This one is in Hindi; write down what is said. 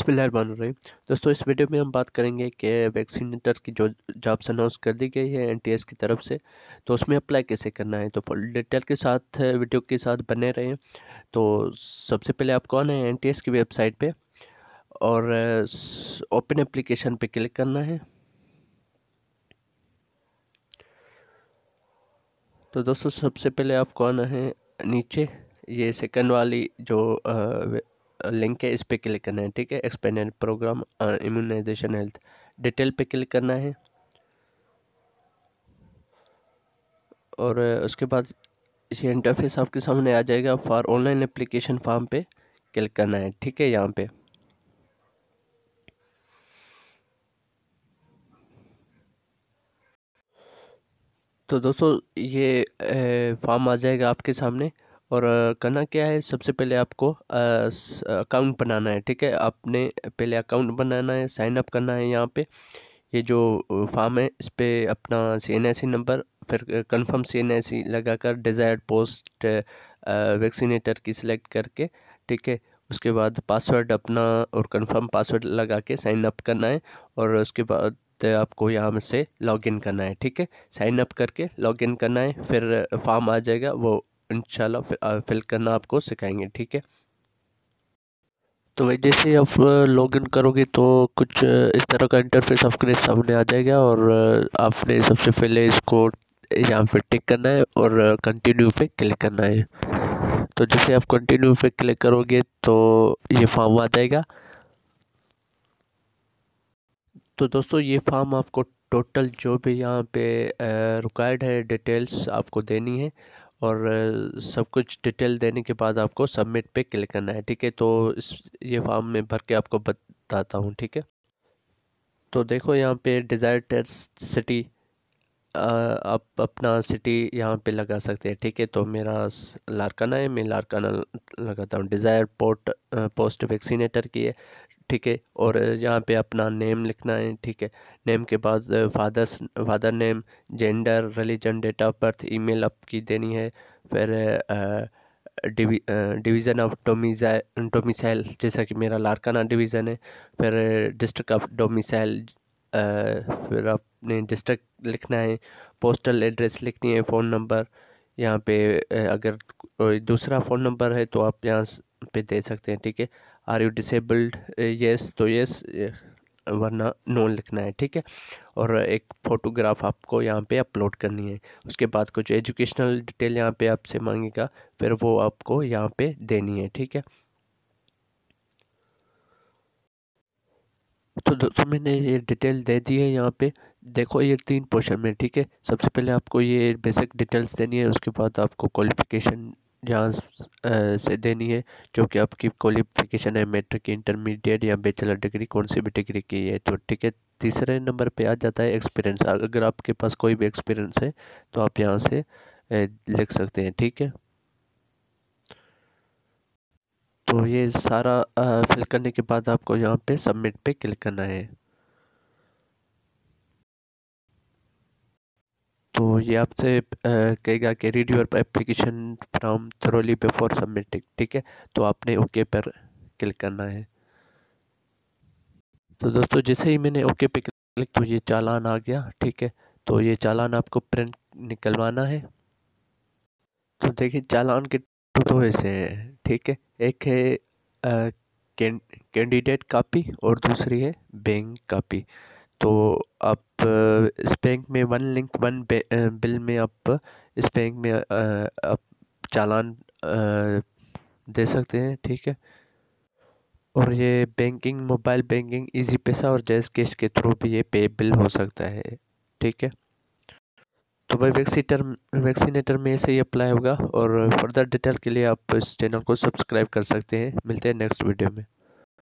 बसमीम दोस्तों इस वीडियो में हम बात करेंगे कि वैक्सीनेटर की जो जॉब्स अनाउंस कर दी गई है एन की तरफ से तो उसमें अप्लाई कैसे करना है तो फुल डिटेल के साथ वीडियो के साथ बने रहें तो सबसे पहले आप कौन है एन की वेबसाइट पे और ओपन एप्लीकेशन पे क्लिक करना है तो दोस्तों सबसे पहले आप कौन है नीचे ये सेकंड वाली जो लिंक है इस पर क्लिक करना है ठीक है expanded programme immunization health detail पे क्लिक करना है और uh, उसके बाद ये इंटरफेस आपके सामने आ जाएगा फॉर ऑनलाइन एप्लीकेशन फॉर्म पे क्लिक करना है ठीक है यहाँ पे तो दोस्तों ये फॉर्म uh, आ जाएगा आपके सामने और करना क्या है सबसे पहले आपको अकाउंट बनाना है ठीक है आपने पहले अकाउंट बनाना है साइन अप करना है यहाँ पे ये जो फॉर्म है इस पर अपना C N I C number फिर confirm C N I C लगा कर डिज़ायर्ड पोस्ट वैक्सीनेटर की सिलेक्ट करके ठीक है उसके बाद पासवर्ड अपना और कंफर्म पासवर्ड लगा के साइन अप करना है और उसके बाद आपको यहाँ से लॉगिन करना है ठीक है साइन अप करके लॉगिन करना है फिर फॉर्म आ जाएगा वो इनशाला फिल करना आपको सिखाएंगे ठीक है तो जैसे आप लॉग इन करोगे तो कुछ इस तरह का इंटरफेस आपके सामने आ जाएगा और आपने सबसे पहले इसको यहाँ पे टिक करना है और कंटिन्यू पे क्लिक करना है तो जैसे आप कंटिन्यू पे क्लिक करोगे तो ये फॉर्म आ जाएगा तो दोस्तों ये फॉर्म आपको टोटल जो भी यहाँ पे रिक्वायर्ड है डिटेल्स आपको देनी है और सब कुछ डिटेल देने के बाद आपको सबमिट पे क्लिक करना है ठीक है तो इस ये फॉर्म में भर के आपको बताता हूँ ठीक है तो देखो यहाँ पे डिज़ायर टेस्ट सिटी आप अपना सिटी यहाँ पे लगा सकते हैं ठीक है तो मेरा लारकाना है मैं लारकाना लगाता हूँ डिज़ायर पोर्ट पोस्ट वैक्सीनेटर की है ठीक है और यहाँ पे अपना नेम लिखना है ठीक है नेम के बाद father's father name gender religion date of birth email आपकी देनी है फिर डिवीज़न ऑफ डोमिजा डोमिसाइल जैसा कि मेरा लारकाना डिवीज़न है फिर डिस्ट्रिक्ट ऑफ डोमिसाइल फिर आपने डिस्ट्रिक्ट लिखना है पोस्टल एड्रेस लिखनी है फ़ोन नंबर यहाँ पे अगर दूसरा फ़ोन नंबर है तो आप यहाँ पे दे सकते हैं ठीक है आर यू डिसेबल्ड येस तो येस वरना नो लिखना है ठीक है और एक फ़ोटोग्राफ आपको यहाँ पे अपलोड करनी है उसके बाद कुछ एजुकेशनल डिटेल यहाँ पे आपसे मांगेगा फिर वो आपको यहाँ पे देनी है ठीक है तो दोस्तों मैंने ये डिटेल दे दी है यहाँ पे देखो ये तीन पोर्शन में ठीक है सबसे पहले आपको ये बेसिक डिटेल्स देनी है उसके बाद आपको क्वालिफिकेशन जांच uh, से देनी है जो कि आपकी क्वालिफिकेशन है मेट्रिक इंटरमीडिएट या बैचलर डिग्री कौन सी भी डिग्री की है तो ठीक है तीसरे नंबर पे आ जाता है एक्सपीरियंस अगर आपके पास कोई भी एक्सपीरियंस है तो आप यहाँ से लिख सकते हैं ठीक है तो ये सारा फिल करने के बाद आपको यहाँ पे सबमिट पे क्लिक करना है तो ये आपसे कहेगा कि read your application from thoroughly before submitting ठीक है तो आपने ओके पर क्लिक करना है तो दोस्तों जैसे ही मैंने ओके पे क्लिक तो ये चालान आ गया ठीक है तो ये चालान आपको प्रिंट निकलवाना है तो देखिए चालान के दो ऐसे हैं ठीक है एक है कैंडिडेट कापी और दूसरी है बैंक कापी तो आप इस बैंक में वन लिंक वन बिल में आप इस बैंक में आप चालान दे सकते हैं ठीक है और ये बैंकिंग मोबाइल बैंकिंग इजी पैसा और जैस कैश के थ्रू भी ये पे बिल हो सकता है ठीक है तो भाई वैक्सीटर वैक्सीनेटर में ऐसे ही अप्लाई होगा और फर्दर डिटेल के लिए आप इस चैनल को सब्सक्राइब कर सकते हैं मिलते हैं नेक्स्ट वीडियो में